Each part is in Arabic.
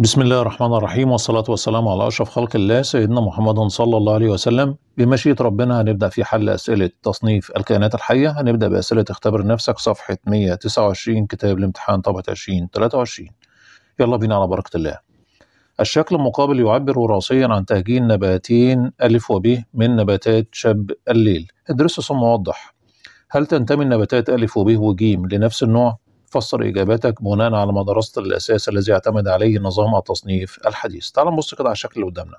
بسم الله الرحمن الرحيم والصلاة والسلام على أشرف خلق الله سيدنا محمد صلى الله عليه وسلم بمشيئة ربنا هنبدأ في حل أسئلة تصنيف الكائنات الحية هنبدأ بأسئلة اختبر نفسك صفحة 129 كتاب الامتحان طبعة 2023 يلا بينا على بركة الله الشكل المقابل يعبر وراثيا عن تهجين نباتين ألف وب من نباتات شب الليل ادرسه ثم وضح هل تنتمي النباتات ألف وب وجيم لنفس النوع؟ فسر اجاباتك بناء على ما درست الاساس الذي يعتمد عليه نظام التصنيف الحديث تعال نبص كده على الشكل اللي قدامنا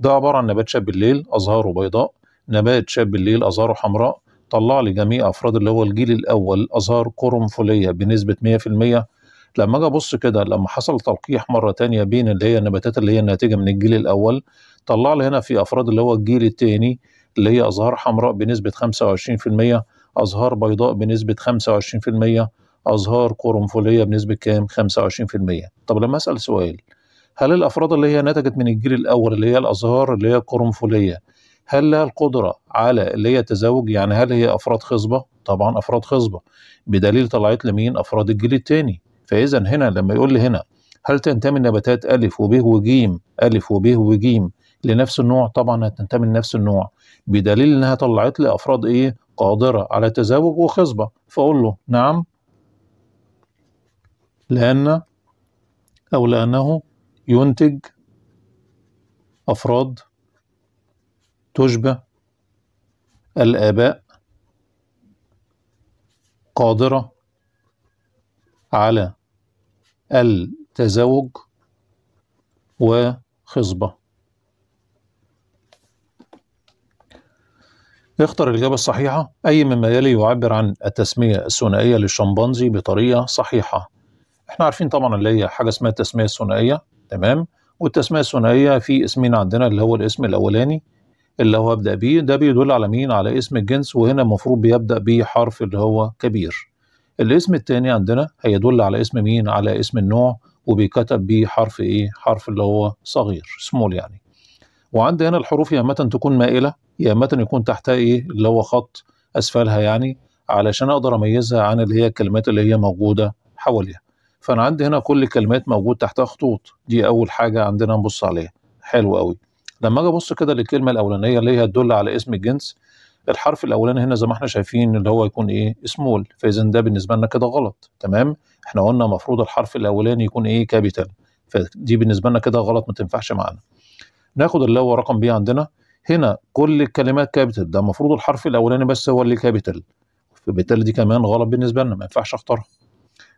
ده عباره عن نبات شاب بالليل ازهاره بيضاء نبات شاب بالليل ازهاره حمراء طلع لي جميع افراد اللي هو الجيل الاول ازهار قرنفليه بنسبه 100% لما اجي ابص كده لما حصل تلقيح مره تانية بين اللي هي النباتات اللي هي الناتجه من الجيل الاول طلع لي هنا في افراد اللي هو الجيل الثاني اللي هي ازهار حمراء بنسبه 25% ازهار بيضاء بنسبه 25% أزهار قرنفلية بنسبة كام؟ 25% طب لما أسأل سؤال هل الأفراد اللي هي نتجت من الجيل الأول اللي هي الأزهار اللي هي القرنفلية هل لها القدرة على اللي هي التزاوج يعني هل هي أفراد خصبة؟ طبعا أفراد خصبة بدليل طلعت لمين؟ أفراد الجيل الثاني فإذا هنا لما يقول لي هنا هل تنتمي النباتات ألف وب وج ألف وب وج لنفس النوع؟ طبعا هتنتمي لنفس النوع بدليل إنها طلعت لي أفراد إيه؟ قادرة على تزاوج وخصبة فأقول له نعم لأن أو لأنه ينتج أفراد تشبه الآباء قادرة على التزوج وخصبة اختر الإجابة الصحيحة أي مما يلي يعبر عن التسمية الثنائية للشمبانزي بطريقة صحيحة احنا عارفين طبعا اللي هي حاجه اسمها التسميه الثنائيه تمام والتسميه الثنائيه في اسمين عندنا اللي هو الاسم الاولاني اللي هو ابدا بيه ده بيدل على مين على اسم الجنس وهنا المفروض بيبدا بحرف اللي هو كبير الاسم الثاني عندنا هيدل على اسم مين على اسم النوع وبيكتب بحرف ايه حرف اللي هو صغير سمول يعني وعند هنا الحروف يا متى تكون مائله يا متى يكون تحتها ايه اللي هو خط اسفلها يعني علشان اقدر اميزها عن اللي هي الكلمات اللي هي موجوده حواليها فانا عندي هنا كل الكلمات موجود تحتها خطوط دي اول حاجه عندنا نبص عليها حلو قوي لما اجي ابص كده للكلمه الاولانيه اللي هي تدل على اسم الجنس الحرف الاولاني هنا زي ما احنا شايفين اللي هو يكون ايه سمول فاذا ده بالنسبه لنا كده غلط تمام احنا قلنا المفروض الحرف الاولاني يكون ايه كابيتال فدي بالنسبه لنا كده غلط ما تنفعش معانا ناخد اللي هو رقم بي عندنا هنا كل الكلمات كابيتال ده المفروض الحرف الاولاني بس هو اللي كابيتال فبالتالي دي كمان غلط بالنسبه لنا ما ينفعش اختارها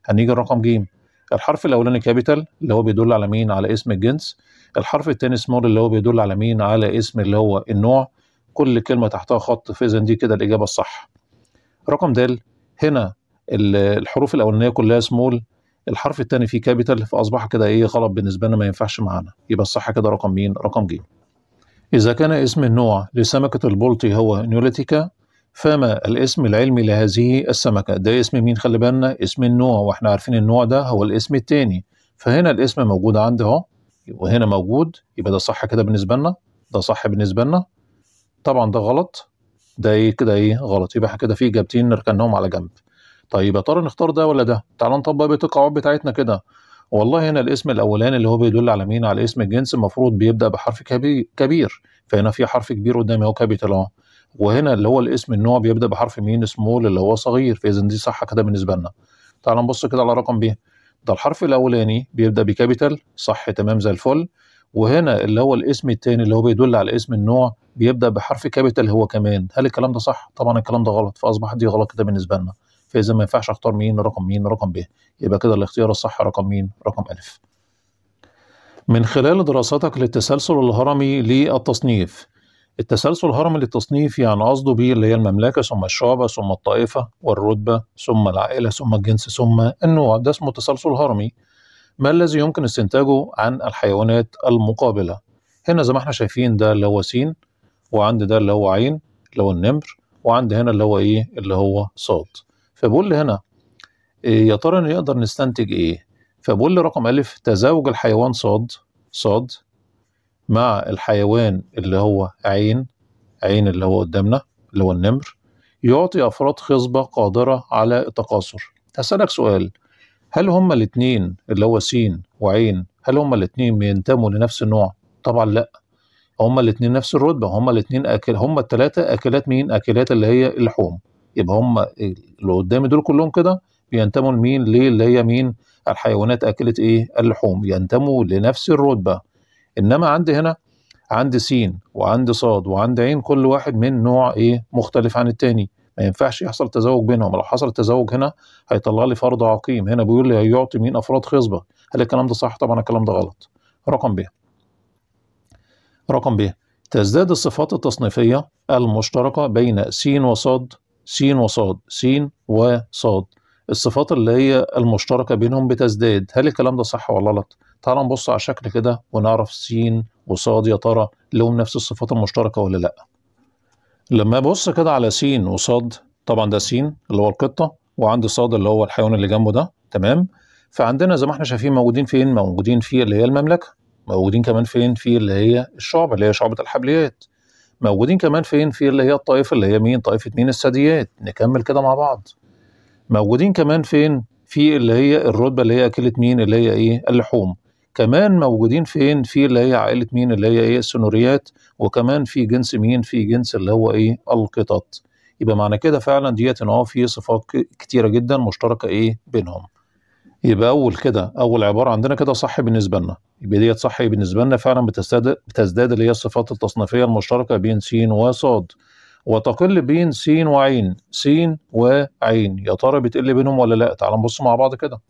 هنيجي الرقم جيم الحرف الاولاني كابيتال اللي هو بيدل على مين على اسم الجنس الحرف الثاني سمول اللي هو بيدل على مين على اسم اللي هو النوع كل كلمه تحتها خط فاذا دي كده الاجابه الصح رقم د هنا الحروف الاولانيه كلها سمول الحرف الثاني فيه كابيتال فاصبح كده ايه غلط بالنسبه لنا ما ينفعش معانا يبقى الصح كده رقم مين رقم ج اذا كان اسم النوع لسمكه البلطي هو نيوليتيكا فما الاسم العلمي لهذه السمكة ده اسم مين خلي بالنا اسم النوع واحنا عارفين النوع ده هو الاسم التاني فهنا الاسم موجود عندي اهو وهنا موجود يبقى ده صح كده بالنسبة لنا ده صح بالنسبة لنا طبعا ده غلط ده ايه كده ايه غلط يبقى كده في اجابتين نركنهم على جنب طيب يا ترى نختار ده ولا ده تعال نطبق بيت القواعد بتاعتنا كده والله هنا الاسم الاولاني اللي هو بيدل على مين على اسم الجنس المفروض بيبدا بحرف كبير فهنا في حرف كبير قدامي اهو كابيتال اهو وهنا اللي هو الاسم النوع بيبدا بحرف مين سمول اللي هو صغير فاذا دي صح كده بالنسبه لنا تعال نبص كده على رقم ب ده الحرف الاولاني بيبدا بكابيتال صح تمام زي الفل وهنا اللي هو الاسم الثاني اللي هو بيدل على اسم النوع بيبدا بحرف كابيتال هو كمان هل الكلام ده صح طبعا الكلام ده غلط فاصبح دي غلط كده بالنسبه لنا فاذا ما ينفعش اختار مين رقم مين رقم ب يبقى كده الاختيار الصح رقم مين رقم الف من خلال دراساتك للتسلسل الهرمي للتصنيف التسلسل الهرمي للتصنيف يعني قصده بيه اللي هي المملكة ثم الشعبة ثم الطائفة والرتبة ثم العائلة ثم الجنس ثم النوع ده اسمه تسلسل هرمي ما الذي يمكن استنتاجه عن الحيوانات المقابلة هنا زي ما احنا شايفين ده اللي هو سين وعند ده اللي هو عين اللي هو النمر وعند هنا اللي هو ايه اللي هو صاد فبقول لي هنا إيه، يا ترى نقدر نستنتج ايه فبقول لي رقم ألف تزاوج الحيوان صاد صاد مع الحيوان اللي هو عين عين اللي هو قدامنا اللي هو النمر يعطي أفراد خصبة قادرة على التكاثر هسألك سؤال هل هما الاتنين اللي هو سين وعين هل هما الاتنين بينتموا لنفس النوع؟ طبعا لا هما الاتنين نفس الرتبة هما الاتنين أكل هما التلاتة أكلات مين؟ أكلات اللي هي اللحوم يبقى هما اللي قدامي دول كلهم كده بينتموا لمين؟ ليه اللي هي مين؟ الحيوانات أكلت إيه؟ اللحوم ينتموا لنفس الرتبة انما عندي هنا عندي سين وعندي صاد وعندي عين كل واحد من نوع ايه مختلف عن التاني ما ينفعش يحصل تزاوج بينهم لو حصل تزاوج هنا هيطلع لي فرد عقيم هنا بيقول لي هيعطي مين افراد خصبه هل الكلام ده صح طبعا الكلام ده غلط رقم ب رقم ب تزداد الصفات التصنيفيه المشتركه بين س وصاد س وصاد س وصاد الصفات اللي هي المشتركه بينهم بتزداد هل الكلام ده صح ولا غلط تعال نبص على شكل كده ونعرف س وصاد يا ترى لهم نفس الصفات المشتركه ولا لا لما ابص كده على س وصاد طبعا ده س اللي هو القطه وعندي صاد اللي هو الحيوان اللي جنبه ده تمام فعندنا زي ما احنا شايفين موجودين فين موجودين في اللي هي المملكه موجودين كمان فين في اللي هي الشعب اللي هي شعبه الحبليات موجودين كمان فين في اللي هي الطائفه اللي هي مين طائفه مين الثدييات نكمل كده مع بعض موجودين كمان فين في اللي هي الرتبه اللي هي اكله مين اللي هي ايه اللحوم كمان موجودين فين في اللي هي عائله مين اللي هي ايه السنوريات وكمان في جنس مين في جنس اللي هو ايه القطط يبقى معنى كده فعلا ديت ان هو في صفات كتيره جدا مشتركه ايه بينهم يبقى اول كده اول عباره عندنا كده صح بالنسبه لنا يبقى ديت صح بالنسبه لنا فعلا بتزداد بتزداد اللي هي الصفات التصنيفيه المشتركه بين س وصاد وتقل بين س وعين س وعين يا ترى بتقل بينهم ولا لا تعال نبص مع بعض كده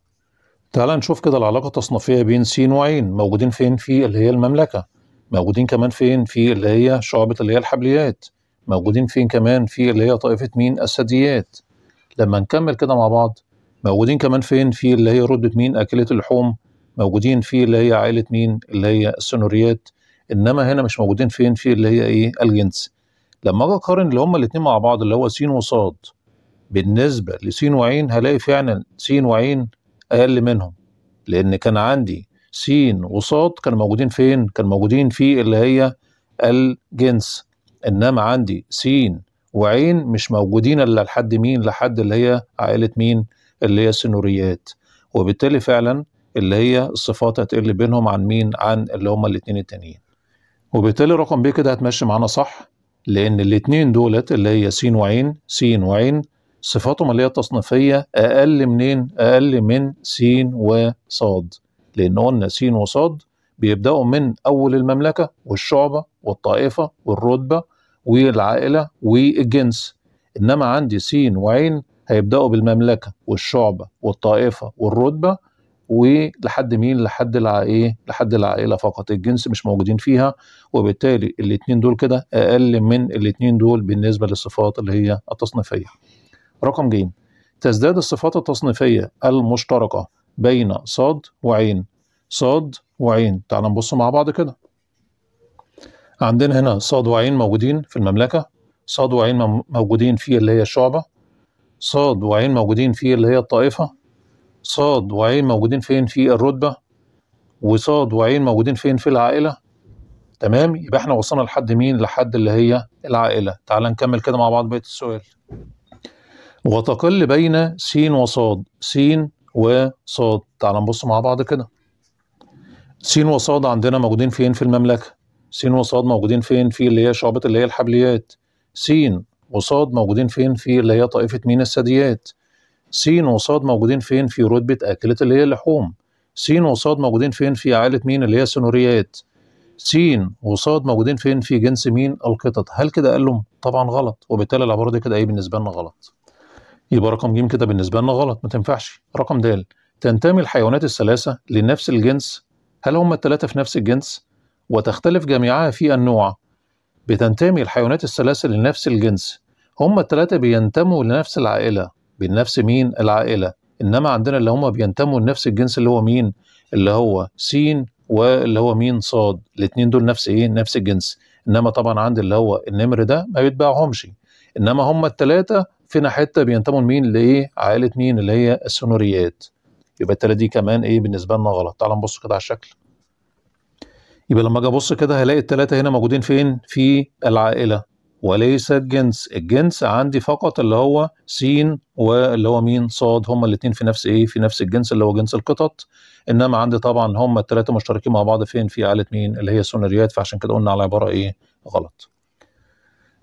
تعالى نشوف كده العلاقة التصنيفية بين س وعين موجودين فين في اللي هي المملكة موجودين كمان فين في اللي هي شعبة اللي هي الحبليات موجودين فين كمان في اللي هي طائفة مين الثدييات لما نكمل كده مع بعض موجودين كمان فين في اللي هي ردة مين أكلة اللحوم موجودين في اللي هي عائلة مين اللي هي السنوريات إنما هنا مش موجودين فين في اللي هي إيه الجنس لما أجي أقارن اللي هما الاتنين مع بعض اللي هو س وصاد بالنسبة لسين وعين هلاقي فعلا سين وعين اقل منهم لان كان عندي س وصاد كانوا موجودين فين كانوا موجودين في اللي هي الجنس انما عندي س وعين مش موجودين الا لحد مين لحد اللي هي عائله مين اللي هي السنوريات وبالتالي فعلا اللي هي الصفات هتقل بينهم عن مين عن اللي هما الاثنين التانيين وبالتالي رقم ب كده هتمشي معانا صح لان الاثنين دولت اللي هي س وعين س وعين صفاتهم اللي هي التصنيفيه اقل منين؟ اقل من س وصاد لان قلنا س وصاد بيبداوا من اول المملكه والشعبه والطائفه والرتبه والعائله والجنس انما عندي س وعين هيبداوا بالمملكه والشعبه والطائفه والرتبه ولحد مين لحد العائله لحد العائله فقط الجنس مش موجودين فيها وبالتالي الاثنين دول كده اقل من الاثنين دول بالنسبه للصفات اللي هي التصنيفيه رقم ج تزداد الصفات التصنيفية المشتركة بين صاد وعين صاد وعين تعال نبص مع بعض كده عندنا هنا صاد وعين موجودين في المملكة صاد وعين موجودين في اللي هي الشعبة صاد وعين موجودين في اللي هي الطائفة صاد وعين موجودين فين في الرتبة وصاد وعين موجودين فين في العائلة تمام يبقى احنا وصلنا لحد مين لحد اللي هي العائلة تعال نكمل كده مع بعض بقية السؤال وتقل بين س وصاد س وصاد تعال نبص مع بعض كده س وصاد عندنا موجودين فين في المملكة س وصاد موجودين فين في اللي هي شعبة اللي هي الحبليات س وصاد موجودين فين في اللي هي طائفة مين الثدييات س وصاد موجودين فين في رتبة أكلة اللي هي اللحوم س وصاد موجودين فين في عائلة مين اللي هي السنوريات س وصاد موجودين فين في جنس مين القطط هل كده قال لهم طبعا غلط وبالتالي العبارة دي كده ايه بالنسبة لنا غلط يبقى رقم ج كده بالنسبة لنا غلط ما تنفعش رقم د تنتمي الحيوانات الثلاثة لنفس الجنس هل هم الثلاثة في نفس الجنس وتختلف جميعها في النوع بتنتمي الحيوانات الثلاثة لنفس الجنس هم الثلاثة بينتموا لنفس العائلة بنفس مين العائلة إنما عندنا اللي هم بينتموا لنفس الجنس اللي هو مين اللي هو سين واللي هو مين صاد الاثنين دول نفس ايه نفس الجنس انما طبعا عند اللي هو النمر ده ما بيتباعهمش انما هم الثلاثه فينا حته بينتموا لمين لايه عائله مين اللي هي السونوريات يبقى التلاته دي كمان ايه بالنسبه لنا غلط تعال نبص كده على الشكل يبقى لما اجي ابص كده هلاقي التلاته هنا موجودين فين في العائله وليس الجنس الجنس عندي فقط اللي هو س واللي هو مين صاد هما الاثنين في نفس ايه في نفس الجنس اللي هو جنس القطط انما عندي طبعا هما الثلاثه مشتركين مع بعض فين في عائله مين اللي هي السونريات فعشان كده قلنا على عباره ايه غلط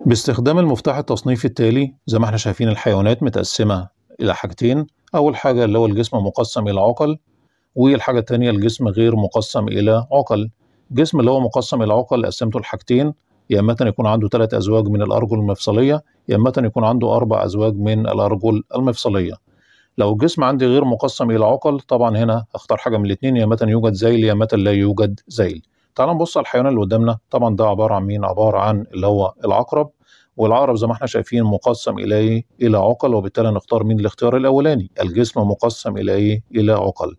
باستخدام المفتاح التصنيفي التالي زي ما احنا شايفين الحيوانات متقسمة إلى حاجتين أول حاجة اللي هو الجسم مقسم إلى عقل والحاجة التانية الجسم غير مقسم إلى عقل الجسم اللي هو مقسم إلى عقل قسمته لحاجتين يا إما يكون عنده ثلاث أزواج من الأرجل المفصلية يا إما يكون عنده أربع أزواج من الأرجل المفصلية لو الجسم عندي غير مقسم إلى عقل طبعا هنا اختار حاجة من الاتنين يا إما يوجد زيل يا إما لا يوجد زيل تعال نبص على الحيوان اللي قدامنا طبعا ده عباره عن مين عباره عن اللي هو العقرب والعقرب زي ما احنا شايفين مقسم الى الى عقل وبالتالي نختار مين الاختيار الاولاني الجسم مقسم الى ايه الى عقل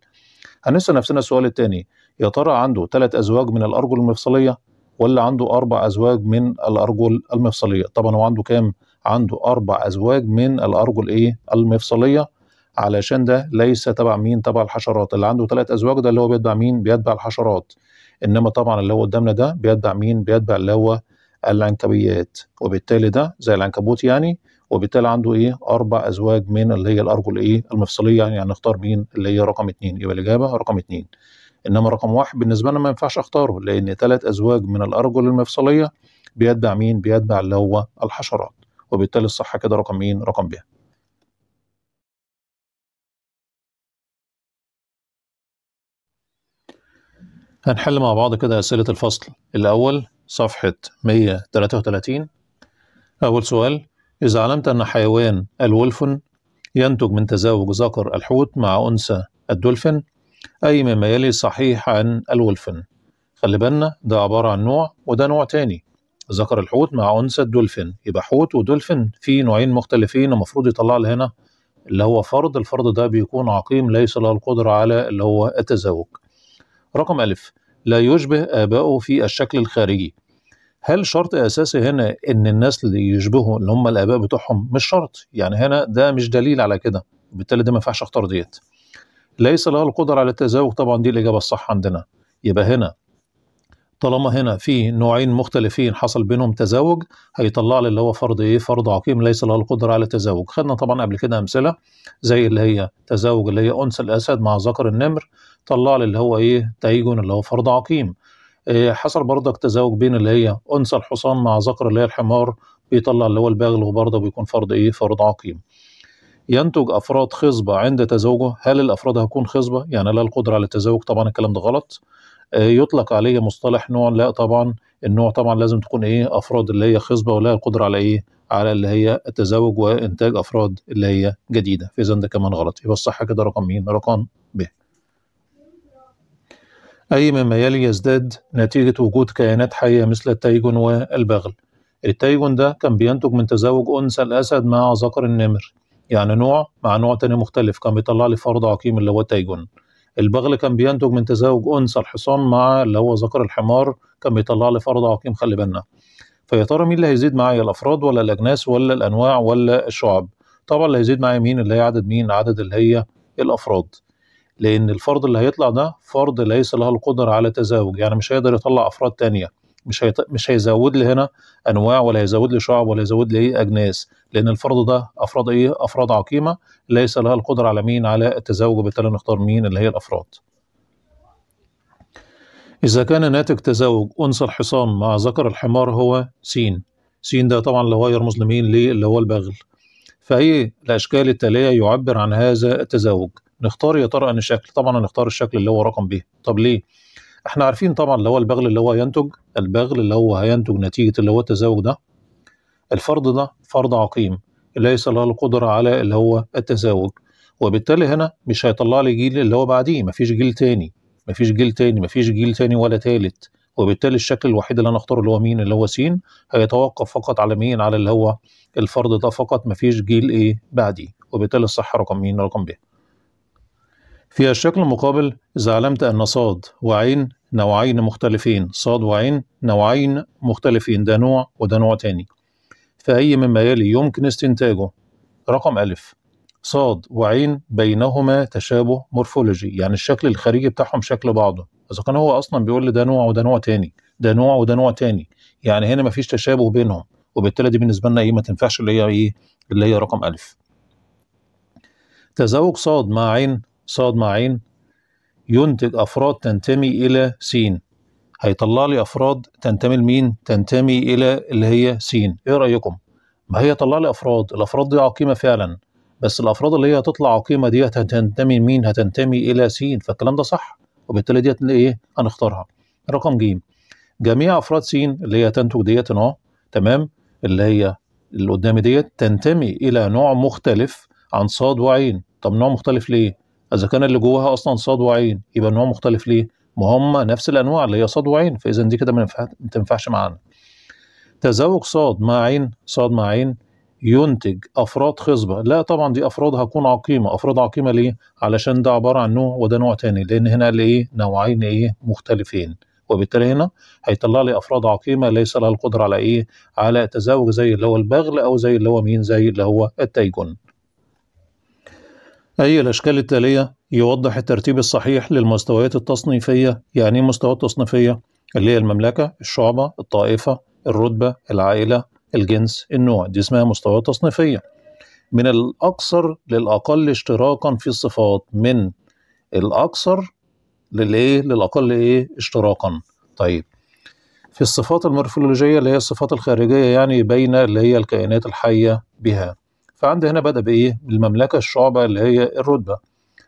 هنسال نفسنا السؤال الثاني يا ترى عنده ثلاث ازواج من الارجل المفصليه ولا عنده اربع ازواج من الارجل المفصليه طبعا هو عنده كام عنده اربع ازواج من الارجل ايه المفصليه علشان ده ليس تبع مين تبع الحشرات اللي عنده ثلاث ازواج ده اللي هو بيتبع مين بيتبع الحشرات انما طبعا اللي هو قدامنا ده بيتبع مين بيتبع اللي هو العنكبيات وبالتالي ده زي العنكبوت يعني وبالتالي عنده ايه اربع ازواج من اللي هي الارجل ايه المفصليه يعني هنختار يعني مين اللي هي رقم اثنين يبقى الاجابه رقم اثنين. انما رقم واحد بالنسبه لنا ما ينفعش اختاره لان ثلاث ازواج من الارجل المفصليه بيتبع مين بيتبع اللي هو الحشرات وبالتالي الصح كده رقم مين رقم ب هنحل مع بعض كده أسئلة الفصل الأول صفحة 133 أول سؤال إذا علمت أن حيوان الولفن ينتج من تزاوج ذكر الحوت مع أنثى الدولفن أي مما يلي صحيح عن الولفن خلي بالنا ده عبارة عن نوع وده نوع تاني ذكر الحوت مع أنثى الدولفين يبقى حوت ودولفين في نوعين مختلفين المفروض يطلع لي هنا اللي هو فرض الفرض ده بيكون عقيم ليس له القدرة على اللي هو التزاوج رقم ألف لا يشبه آبائه في الشكل الخارجي هل شرط أساسي هنا إن الناس اللي يشبهوا اللي هم الآباء بتوعهم مش شرط يعني هنا ده مش دليل على كده وبالتالي ده ما ينفعش أختار ديت ليس لها القدرة على التزاوج طبعا دي الإجابة الصح عندنا يبقى هنا طالما هنا في نوعين مختلفين حصل بينهم تزاوج هيطلع لي اللي هو فرض ايه فرض عقيم ليس له القدره على التزاوج خدنا طبعا قبل كده امثله زي اللي هي تزاوج اللي هي انثى الاسد مع ذكر النمر طلع لي اللي هو ايه تايجون اللي هو فرد عقيم إيه حصل برضك تزاوج بين اللي هي انثى الحصان مع ذكر اللي هي الحمار بيطلع اللي هو البغل وبرضه بيكون فرد ايه فرد عقيم ينتج افراد خصبه عند تزاوجه هل الافراد هتكون خصبه يعني لا القدره على التزاوج طبعا الكلام ده غلط آه، يطلق عليه مصطلح نوع لا طبعا النوع طبعا لازم تكون ايه افراد اللي هي خصبه ولا القدره على ايه على اللي هي التزاوج وانتاج افراد اللي هي جديده فاذا ده كمان غلط يبقى الصح كده رقم مين رقم أي مما يلي يزداد نتيجة وجود كائنات حية مثل التايجون والبغل التايجون ده كان بينتج من تزاوج أنثى الأسد مع ذكر النمر يعني نوع مع نوع تاني مختلف كان بيطلع لي فرد عقيم اللي هو التايجون البغل كان بينتج من تزاوج أنثى الحصان مع اللي هو ذكر الحمار كان بيطلع لي فرد عقيم خلي بالنا فيا ترى مين اللي هيزيد معايا الأفراد ولا الأجناس ولا الأنواع ولا الشعب طبعا اللي هيزيد معايا مين اللي هي عدد مين عدد اللي هي الأفراد لأن الفرد اللي هيطلع ده فرد ليس له القدرة على تزاوج يعني مش هيقدر يطلع أفراد تانية مش هيط... مش هيزود لي هنا انواع ولا هيزود لي شعب ولا هيزود لي ايه اجناس لان الفرد ده افراد ايه افراد عقيمه ليس لها القدره على مين على التزاوج وبالتالي نختار مين اللي هي الافراد اذا كان ناتج تزاوج انثى الحصان مع ذكر الحمار هو سين سين ده طبعا اللي هو يرمز لمين ليه اللي هو البغل فايه الاشكال التاليه يعبر عن هذا التزاوج نختار يا ترى ان شكل طبعا هنختار الشكل اللي هو رقم ب طب ليه احنا عارفين طبعا اللي هو البغل اللي هو هينتج البغل اللي هو هينتج نتيجه اللي هو التزاوج ده الفرد ده فرد عقيم ليس له القدره على اللي هو التزاوج وبالتالي هنا مش هيطلع لي جيل اللي هو بعديه مفيش جيل تاني مفيش جيل تاني مفيش جيل تاني ولا تالت وبالتالي الشكل الوحيد اللي انا اختاره اللي هو مين اللي هو س هيتوقف فقط على مين على اللي هو الفرد ده فقط مفيش جيل ايه بعديه وبالتالي الصح رقم مين رقم ب فيها الشكل المقابل إذا علمت أن صاد وعين نوعين مختلفين صاد وعين نوعين مختلفين ده نوع وده نوع تاني فأي مما يلي يمكن استنتاجه رقم ألف صاد وعين بينهما تشابه مورفولوجي يعني الشكل الخارجي بتاعهم شكل بعضه إذا كان هو أصلا بيقول لي ده نوع وده نوع تاني ده نوع وده نوع تاني يعني هنا مفيش تشابه بينهم وبالتالي دي بالنسبة لنا إيه ما تنفعش اللي هي إيه اللي هي رقم ألف تزاوج صاد مع عين صاد مع عين ينتج أفراد تنتمي إلى س هيطلع لي أفراد تنتمي لمين؟ تنتمي إلى اللي هي س إيه رأيكم؟ ما هي طلع لي أفراد الأفراد دي عقيمة فعلا بس الأفراد اللي هي هتطلع عقيمة دي هتنتمي لمين؟ هتنتمي إلى س فالكلام ده صح وبالتالي ديت إيه؟ هنختارها رقم ج جميع أفراد س اللي هي تنتج ديت أهو تمام اللي هي اللي قدامي ديت تنتمي إلى نوع مختلف عن صاد وعين طب نوع مختلف ليه؟ اذا كان اللي جواها اصلا صاد وعين يبقى نوع مختلف ليه ما هم نفس الانواع اللي هي صاد وعين فاذا دي كده ما تنفعش معانا تزاوج صاد مع عين صاد مع عين ينتج افراد خصبه لا طبعا دي افراد هتكون عقيمه افراد عقيمه ليه علشان ده عباره عن نوع وده نوع تاني لان هنا ليه ايه نوعين ايه مختلفين وبالتالي هنا هيطلع لي افراد عقيمه ليس لها القدره على ايه على تزاوج زي اللي هو البغل او زي اللي هو مين زي اللي هو التيجن أي الأشكال التالية يوضح الترتيب الصحيح للمستويات التصنيفية يعني مستوى التصنيفية اللي هي المملكة الشعبة الطائفة الرتبة العائلة الجنس النوع دي اسمها مستويات تصنيفية من الأكثر للأقل اشتراكا في الصفات من الأكثر للإيه للأقل إيه اشتراكا طيب في الصفات المورفولوجية اللي هي الصفات الخارجية يعني بين اللي هي الكائنات الحية بها فعند هنا بدأ بإيه؟ المملكة الشعبة اللي هي الرتبة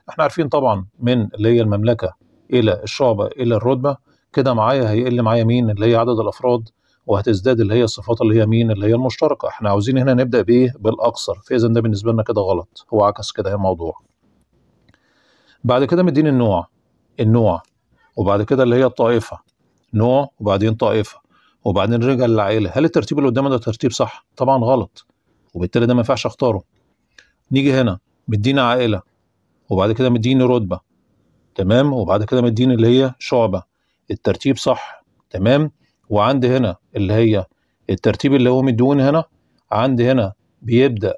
احنا عارفين طبعا من اللي هي المملكة إلى الشعبة إلى الرتبة كده معايا هيقل معايا مين اللي هي عدد الأفراد وهتزداد اللي هي الصفات اللي هي مين اللي هي المشتركة احنا عاوزين هنا نبدأ بإيه؟ بالاقصر فإذا ده بالنسبة لنا كده غلط هو عكس كده الموضوع بعد كده مديني النوع النوع وبعد كده اللي هي الطائفة نوع وبعدين طائفة وبعدين رجع للعائلة هل الترتيب اللي قدامنا ده ترتيب صح؟ طبعا غلط وبالتالي ده ما ينفعش اختاره نيجي هنا مدينا عائله وبعد كده مديني رتبه تمام وبعد كده مديني اللي هي شعبه الترتيب صح تمام وعندي هنا اللي هي الترتيب اللي هو مدوني هنا عندي هنا بيبدا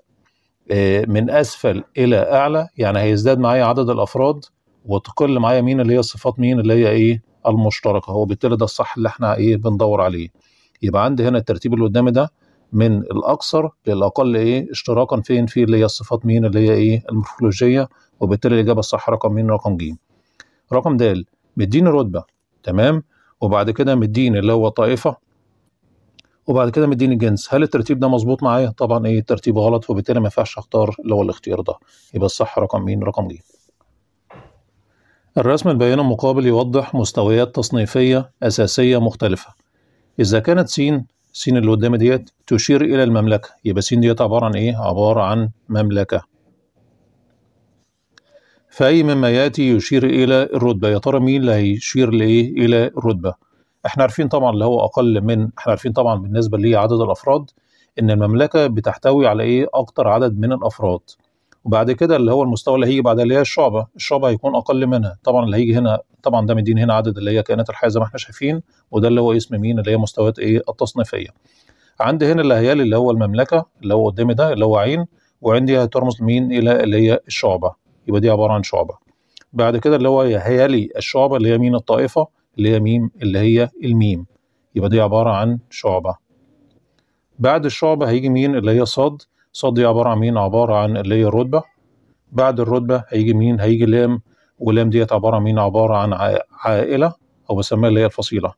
آه، من اسفل الى اعلى يعني هيزداد معايا عدد الافراد وتقل معايا مين اللي هي صفات مين اللي هي ايه المشتركه هو بالتالي ده الصح اللي احنا ايه بندور عليه يبقى عندي هنا الترتيب اللي قدامي ده من الاكثر للاقل ايه اشتراكا فين في اللي هي الصفات مين اللي هي ايه المورفولوجيه وبالتالي الاجابه الصح رقم مين رقم ج رقم د مديني رتبه تمام وبعد كده مديني اللي هو طائفه وبعد كده مديني الجنس هل الترتيب ده مظبوط معايا طبعا ايه الترتيب غلط وبالتالي ما ينفعش اختار اللي هو الاختيار ده يبقى الصح رقم مين رقم ج الرسم البيان المقابل يوضح مستويات تصنيفيه اساسيه مختلفه اذا كانت سين سين اللي قدام ديت تشير إلى المملكة يبقى سين ديت عبارة عن إيه؟ عبارة عن مملكة فأي مما يأتي يشير إلى الرتبة يا ترى مين اللي هيشير لإيه؟ إلى الرتبة احنا عارفين طبعا اللي هو أقل من احنا عارفين طبعا بالنسبة لعدد الأفراد إن المملكة بتحتوي على إيه؟ أكتر عدد من الأفراد وبعد كده اللي هو المستوى اللي هيجي بعد اللي هي الشعبه الشعبه هيكون اقل منها طبعا اللي هيجي هنا طبعا ده مدين هنا عدد اللي هي كائنات الحيه زي ما احنا شايفين وده اللي هو اسم مين اللي هي مستويات ايه التصنيفيه عندي هنا الهيال اللي هو المملكه اللي هو قدامي ده اللي هو عين وعندي هترمز مين الى اللي هي الشعبه يبقى دي عباره عن شعبه بعد كده اللي هو هيالي الشعبه اللي هي مين الطائفه اللي هي ميم اللي هي الميم يبقى دي عباره عن شعبه بعد الشعبه هيجي مين اللي هي صاد صاد دي عباره عن مين عباره عن اللي هي الرتبه بعد الرتبه هيجي مين هيجي لام ولام ديت عباره عن مين عباره عن عائله او بسميها اللي هي الفصيله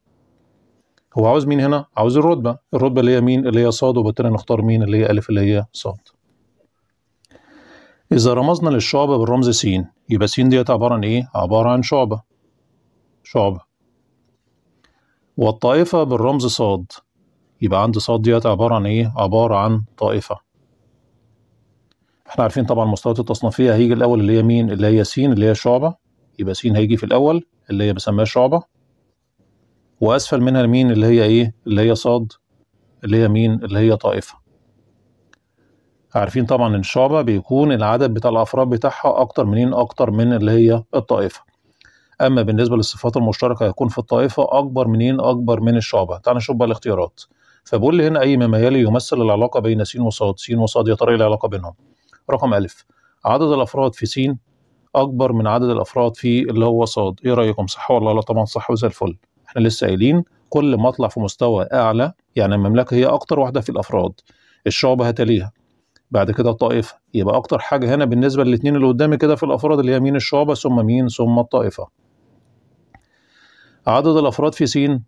هو عاوز مين هنا عاوز الرتبه الرتبه اللي هي مين اللي هي صاد وبالتالي نختار مين اللي هي الف اللي هي صاد اذا رمزنا للشعبه بالرمز س يبقى س ديت عباره عن ايه عباره عن شعبه شعبه والطائفه بالرمز صاد يبقى عندي صاد ديت عباره عن ايه عباره عن طائفه احنا عارفين طبعا مستويات التصنيفيه هيجي الاول اللي هي مين اللي هي س اللي هي شعبه يبقى س هيجي في الاول اللي هي بسميها شعبه واسفل منها مين اللي هي ايه اللي هي صاد اللي هي مين اللي هي طائفه عارفين طبعا ان الشعبه بيكون العدد بتاع الافراد بتاعها اكتر منين اكتر من اللي هي الطائفه اما بالنسبه للصفات المشتركه هيكون في الطائفه اكبر منين اكبر من الشعبه تعال نشوف بقى الاختيارات فبقول لي هنا اي يلي يمثل العلاقه بين س وصاد س وصاد يا ترى ايه العلاقه بينهم رقم ألف عدد الأفراد في سين أكبر من عدد الأفراد في اللي هو صاد إيه رأيكم صح ولا لا طبعا صح وزي الفل إحنا لسه قايلين كل ما أطلع في مستوى أعلى يعني المملكة هي أكتر واحدة في الأفراد الشعب هتليها بعد كده الطائفة يبقى أكتر حاجة هنا بالنسبة للاتنين اللي قدامي كده في الأفراد اللي هي مين الشعبة ثم مين ثم الطائفة عدد الأفراد في سين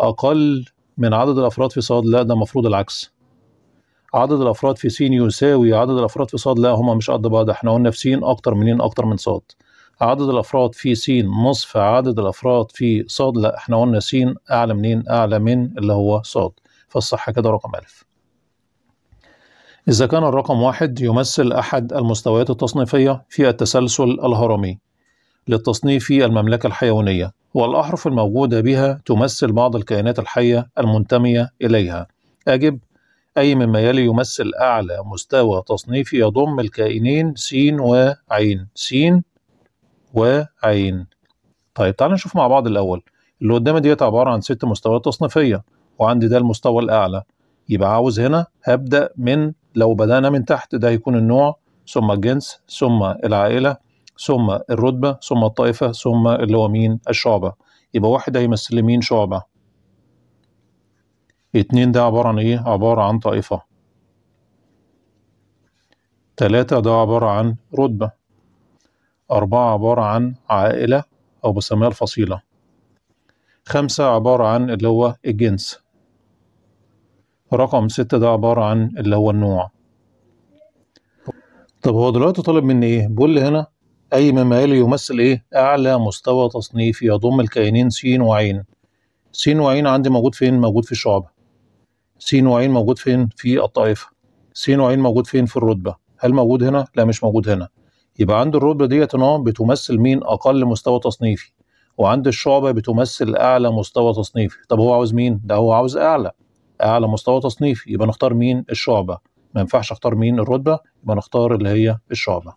أقل من عدد الأفراد في صاد لا ده المفروض العكس عدد الافراد في س يساوي عدد الافراد في ص لا هما مش قد بعض احنا قلنا في س اكتر منين اكتر من ص عدد الافراد في س نصف عدد الافراد في ص لا احنا قلنا س اعلى منين اعلى من اللي هو ص فالصح كده رقم ألف إذا كان الرقم واحد يمثل أحد المستويات التصنيفية في التسلسل الهرمي للتصنيف في المملكة الحيوانية والأحرف الموجودة بها تمثل بعض الكائنات الحية المنتمية إليها أجب أي مما يلي يمثل أعلى مستوى تصنيفي يضم الكائنين س وعين س وعين طيب تعالى نشوف مع بعض الأول اللي قدامي ديت عبارة عن ست مستويات تصنيفية وعندي ده المستوى الأعلى يبقى عاوز هنا هبدأ من لو بدأنا من تحت ده هيكون النوع ثم الجنس ثم العائلة ثم الرتبة ثم الطائفة ثم اللي هو مين الشعبة يبقى واحد هيمثل لي مين شعبة اتنين ده عبارة عن ايه عبارة عن طائفة تلاتة ده عبارة عن رتبة أربعة عبارة عن عائلة أو بسميها الفصيلة خمسة عبارة عن اللي هو الجنس رقم ستة ده عبارة عن اللي هو النوع طب هو دلوقتي طالب مني ايه بيقول لي هنا اي مما يلي يمثل ايه اعلى مستوى تصنيفي يضم الكائنين س وع س وع عندي موجود فين موجود في الشعبة سين وعين موجود فين في الطائفه سين وعين موجود فين في الرتبه هل موجود هنا لا مش موجود هنا يبقى عند الرتبه ديت ان هو بتمثل مين اقل مستوى تصنيفي وعند الشعبه بتمثل اعلى مستوى تصنيفي طب هو عاوز مين ده هو عاوز اعلى اعلى مستوى تصنيفي يبقى نختار مين الشعبه ما ينفعش اختار مين الرتبه يبقى نختار اللي هي الشعبه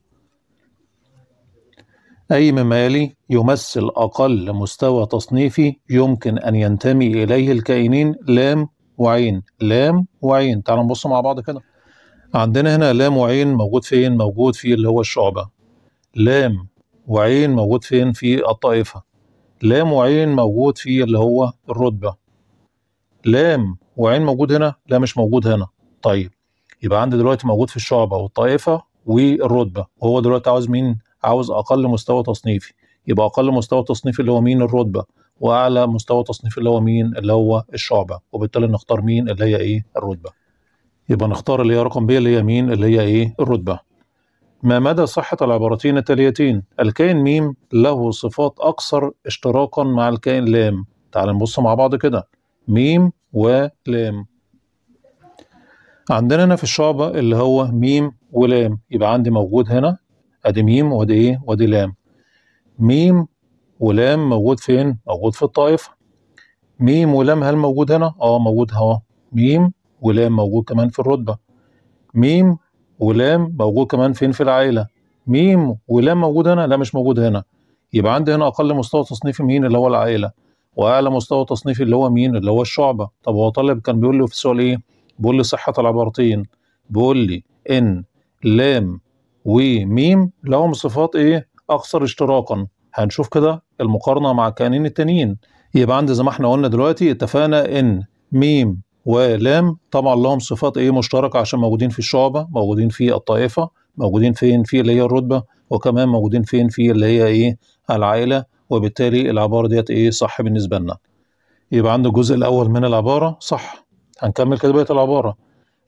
أي مما يلي يمثل أقل مستوى تصنيفي يمكن أن ينتمي إليه الكائنين لام وعين لام وعين تعالوا نبص مع بعض كده عندنا هنا لام وعين موجود فين موجود في اللي هو الشعبة لام وعين موجود فين في الطائفة لام وعين موجود في اللي هو الرتبة لام وعين موجود هنا لا مش موجود هنا طيب يبقى عندي دلوقتي موجود في الشعبة والطائفة والرتبة وهو دلوقتي عاوز مين عاوز أقل مستوى تصنيفي يبقى أقل مستوى تصنيفي اللي هو مين الرتبة واعلى مستوى تصنيف اللي هو مين اللي هو الشعبه وبالتالي نختار مين اللي هي ايه الرتبه يبقى نختار اللي هي رقم ب اللي هي مين اللي هي ايه الرتبه ما مدى صحة العبارتين التاليتين الكائن ميم له صفات أكثر اشتراكا مع الكائن لام تعال نبص مع بعض كده ميم ولام عندنا هنا في الشعبة اللي هو ميم ولام يبقى عندي موجود هنا ادي ميم وادي ايه وادي لام ميم ولام موجود فين؟ موجود في الطائفة ميم ولام هل موجود هنا؟ اه موجود اهو ميم ولام موجود كمان في الرتبة ميم ولام موجود كمان فين في العائلة ميم ولام موجود هنا؟ لا مش موجود هنا يبقى عندي هنا أقل مستوى تصنيفي مين اللي هو العائلة وأعلى مستوى تصنيفي اللي هو مين اللي هو الشعبة طب هو طالب كان بيقول لي في السؤال إيه؟ بيقول لي صحة العبارتين بيقول لي إن لام وميم لهم صفات إيه؟ أكثر اشتراكا هنشوف كده المقارنه مع الكائنين التانيين يبقى عندي زي ما احنا قلنا دلوقتي اتفقنا ان ميم ولام طبعا لهم صفات ايه مشتركه عشان موجودين في الشعبه موجودين في الطائفه موجودين فين في اللي هي الرتبه وكمان موجودين فين في اللي هي ايه العائله وبالتالي العباره ديت ايه صح بالنسبه لنا يبقى عند الجزء الاول من العباره صح هنكمل كده بقيه العباره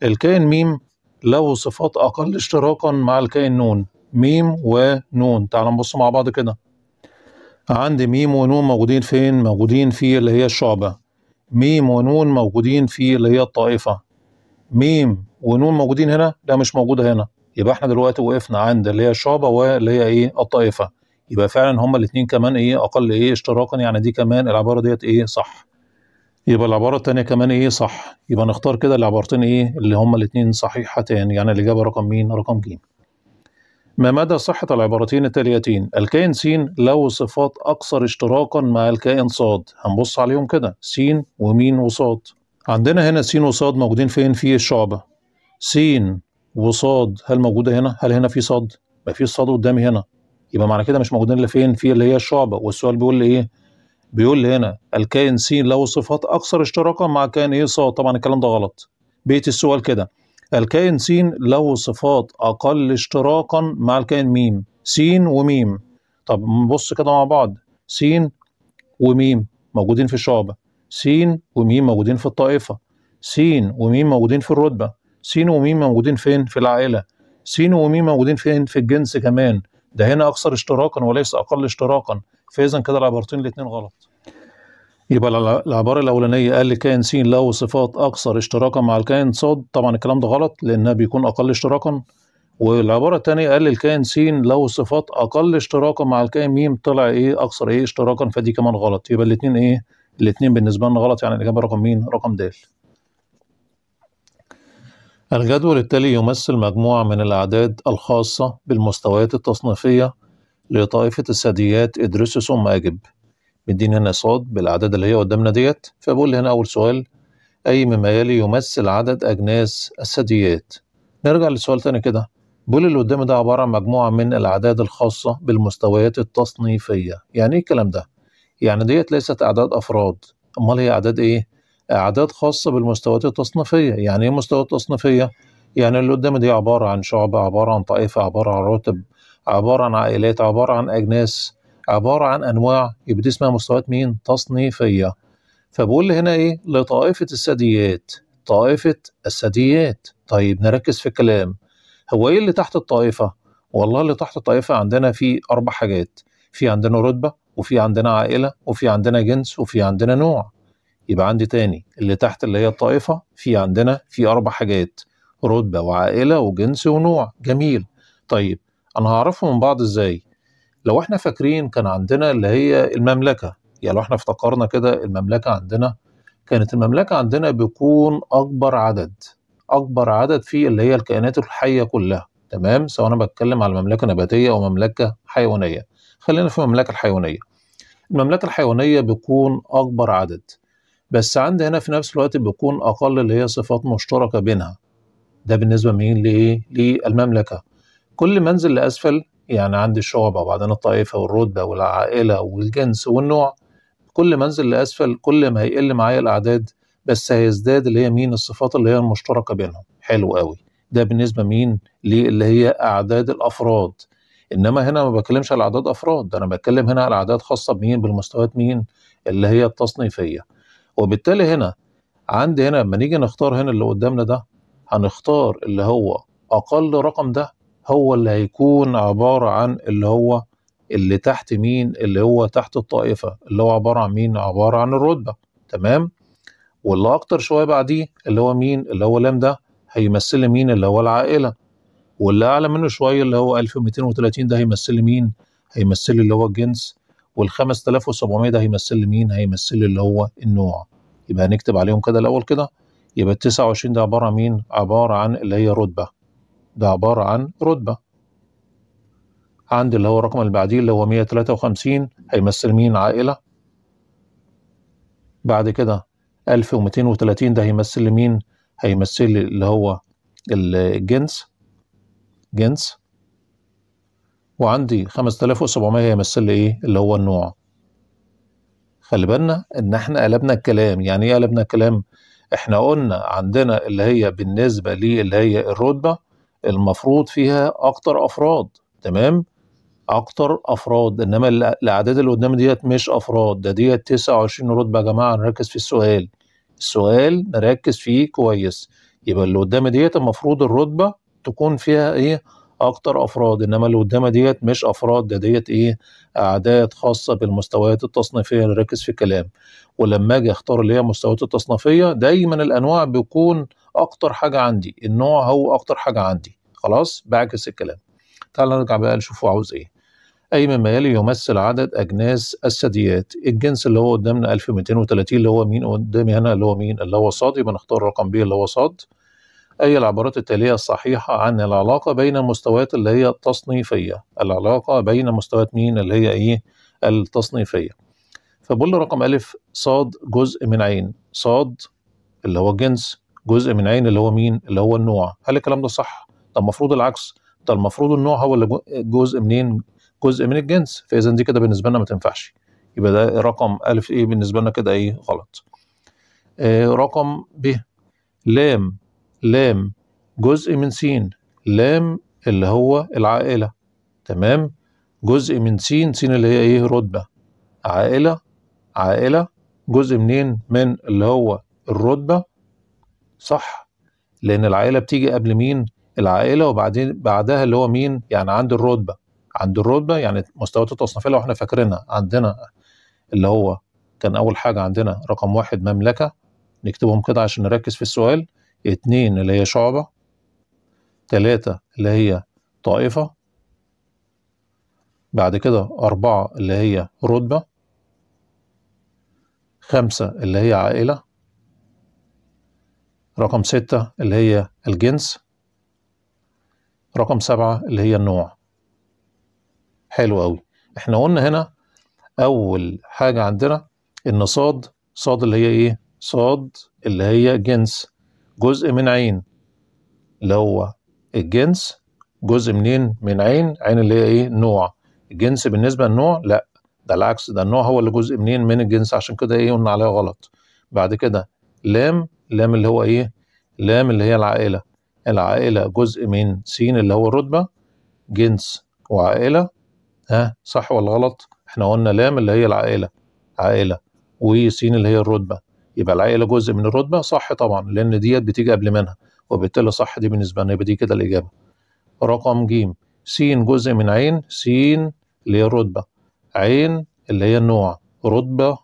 الكائن ميم له صفات اقل اشتراكا مع الكائن نون ميم ونون تعالوا نبص مع بعض كده عندي ميم ونون موجودين فين؟ موجودين في اللي هي الشعبة ميم ونون موجودين في اللي هي الطائفة ميم ونون موجودين هنا؟ لا مش موجودة هنا يبقى احنا دلوقتي وقفنا عند اللي هي الشعبة واللي هي ايه؟ الطائفة يبقى فعلا هما الاتنين كمان ايه؟ أقل ايه؟ اشتراكا يعني دي كمان العبارة ديت ايه؟ صح يبقى العبارة التانية كمان ايه؟ صح يبقى نختار كده العبارتين ايه؟ اللي هما الاتنين صحيحتين يعني الإجابة رقم مين؟ رقم جيم ما مدى صحة العبارتين التاليتين الكائن س له صفات أكثر اشتراكا مع الكائن ص هنبص عليهم كده س ومين وصاد عندنا هنا س وصاد موجودين فين في الشعبة س وصاد هل موجودة هنا هل هنا في صاد ما فيش صاد قدامي هنا يبقى معنى كده مش موجودين الا فين في اللي هي الشعبة والسؤال بيقول لي ايه بيقول لي هنا الكائن س له صفات أكثر اشتراكا مع كائن ايه صاد طبعا الكلام ده غلط بيت السؤال كده الكائن س له صفات أقل اشتراكا مع الكائن م س وميم طب نبص كده مع بعض س وميم موجودين في الشعبة س وميم موجودين في الطائفة س وميم موجودين في الرتبة س وميم موجودين فين في العائلة س وميم موجودين فين في الجنس كمان ده هنا أكثر اشتراكا وليس أقل اشتراكا فإذا كده العبارتين الاتنين غلط يبقى العبارة الأولانية قال لكائن س له صفات أكثر اشتراكا مع الكائن ص طبعا الكلام ده غلط لأنها بيكون أقل اشتراكا والعبارة التانية قال للكائن س له صفات أقل اشتراكا مع الكائن م طلع إيه أكثر إيه اشتراكا فدي كمان غلط يبقى الاتنين إيه الاتنين بالنسبة لنا غلط يعني الإجابة رقم مين رقم د الجدول التالي يمثل مجموعة من الأعداد الخاصة بالمستويات التصنيفية لطائفة الثدييات ادرسوا ثم أجب مديني هنا صاد بالاعداد اللي هي قدامنا ديت فبقول لي هنا اول سؤال اي مما يلي يمثل عدد اجناس الثدييات نرجع للسؤال تاني كده بقول اللي قدامي ده عباره عن مجموعه من الاعداد الخاصه بالمستويات التصنيفيه يعني ايه الكلام ده يعني ديت ليست اعداد افراد امال هي اعداد ايه اعداد خاصه بالمستويات التصنيفيه يعني ايه مستويات تصنيفيه يعني اللي قدامي دي عباره عن شعب عباره عن طائفه عباره عن رتب عباره عن عائلات عباره عن اجناس عباره عن انواع يبقى دي اسمها مستويات مين؟ تصنيفيه. فبقول هنا ايه؟ لطائفه الثدييات طائفه الثدييات. طيب نركز في الكلام. هو ايه اللي تحت الطائفه؟ والله اللي تحت الطائفه عندنا في اربع حاجات. في عندنا رتبه وفي عندنا عائله وفي عندنا جنس وفي عندنا نوع. يبقى عندي تاني اللي تحت اللي هي الطائفه في عندنا في اربع حاجات رتبه وعائله وجنس ونوع. جميل. طيب انا هعرفهم من بعض ازاي؟ لو احنا فاكرين كان عندنا اللي هي المملكه يعني لو احنا افتكرنا كده المملكه عندنا كانت المملكه عندنا بيكون اكبر عدد اكبر عدد في اللي هي الكائنات الحيه كلها تمام سواء انا بتكلم على مملكه نباتيه او مملكه حيوانيه خلينا في المملكه الحيوانيه المملكه الحيوانيه بيكون اكبر عدد بس عند هنا في نفس الوقت بيكون اقل اللي هي صفات مشتركه بينها ده بالنسبه مين ليه للمملكه كل منزل لاسفل يعني عندي الشعبة وبعدين الطائفة والرتبة والعائلة والجنس والنوع كل ما انزل لأسفل كل ما هيقل معايا الأعداد بس هيزداد اللي هي مين الصفات اللي هي المشتركة بينهم حلو قوي ده بالنسبة مين اللي هي أعداد الأفراد انما هنا ما بتكلمش على اعداد افراد ده انا بتكلم هنا على اعداد خاصه بمين بالمستويات مين اللي هي التصنيفيه وبالتالي هنا عندي هنا لما نيجي نختار هنا اللي قدامنا ده هنختار اللي هو اقل رقم ده هو اللي هيكون عبارة عن اللي هو اللي تحت مين اللي هو تحت الطائفة اللي هو عبارة عن مين عبارة عن الرتبة تمام واللي أكتر شوية بعديه اللي هو مين اللي هو لام ده هيمثل مين اللي هو العائلة واللي أعلى منه شوية اللي هو 1230 ده هيمثل مين هيمثل اللي هو الجنس وال 5700 ده هيمثل مين هيمثل اللي هو النوع يبقى هنكتب عليهم كده الأول كده يبقى ال 29 ده عبارة عن مين عبارة عن اللي هي رتبة ده عبارة عن رتبة عندي اللي هو الرقم اللي بعديه اللي هو 153 هيمثل مين عائلة بعد كده 1230 ده هيمثل لي مين هيمثل لي اللي هو الجنس جنس وعندي 5700 هيمثل لي ايه اللي هو النوع خلي بالنا ان احنا قلبنا الكلام يعني ايه قلبنا الكلام احنا قلنا عندنا اللي هي بالنسبة للي هي الرتبة المفروض فيها اكتر افراد تمام اكتر افراد انما الاعداد اللي قدام ديت مش افراد ده ديت 29 رتبه يا جماعه نركز في السؤال السؤال نركز فيه كويس يبقى اللي قدام ديت المفروض الرتبه تكون فيها ايه اكتر افراد انما اللي قدام ديت مش افراد ده ديت ايه اعداد خاصه بالمستويات التصنيفيه نركز في الكلام ولما اجي اختار اللي هي مستويات التصنيفيه دايما الانواع بيكون اكتر حاجه عندي النوع هو اكتر حاجه عندي خلاص بعكس الكلام تعال نرجع بقى نشوف هو عاوز ايه اي مما يلي يمثل عدد اجناس الثدييات الجنس اللي هو قدامنا 1230 اللي هو مين قدامي هنا اللي هو مين اللي هو صاد يبقى نختار رقم ب اللي هو صاد أي العبارات التالية الصحيحة عن العلاقة بين المستويات اللي هي التصنيفية العلاقة بين مستويات مين اللي هي إيه التصنيفية فبقول رقم ا صاد جزء من عين صاد اللي هو الجنس جزء من عين اللي هو مين اللي هو النوع هل الكلام ده صح طب المفروض العكس ده المفروض النوع هو اللي جزء منين جزء من الجنس فاذا دي كده بالنسبه لنا ما تنفعش يبقى ده رقم الف ايه بالنسبه لنا كده ايه غلط آه رقم ب لام لام جزء من سين لام اللي هو العائله تمام جزء من سين سين اللي هي ايه رتبه عائله عائله جزء منين من اللي هو الرتبه صح لان العائله بتيجي قبل مين العائله وبعدين بعدها اللي هو مين يعني عند الرتبه عند الرتبه يعني مستويات التصنيفيه لو احنا فاكرينها عندنا اللي هو كان اول حاجه عندنا رقم واحد مملكه نكتبهم كده عشان نركز في السؤال اتنين اللي هي شعبه تلاته اللي هي طائفه بعد كده أربعة اللي هي رتبة خمسة اللي هي عائلة رقم ستة اللي هي الجنس رقم سبعة اللي هي النوع حلو قوي احنا قلنا هنا اول حاجة عندنا ان صاد صاد اللي هي ايه صاد اللي هي جنس جزء من عين اللي هو الجنس جزء منين من عين عين اللي هي ايه نوع الجنس بالنسبة للنوع لا ده العكس ده النوع هو اللي جزء منين من الجنس عشان كده ايه قلنا عليها غلط بعد كده لام لام اللي هو ايه لام اللي هي العائله العائله جزء من سين اللي هو الرتبه جنس وعائله ها صح ولا غلط احنا قلنا لام اللي هي العائله عائله وسين اللي هي الرتبه يبقى العائله جزء من الرتبه صح طبعا لان ديت بتيجي قبل منها وبالتالي صح دي بالنسبه لنا يبقى دي كده الاجابه رقم ج س جزء من عين س اللي هي الرتبه عين اللي هي النوع رتبه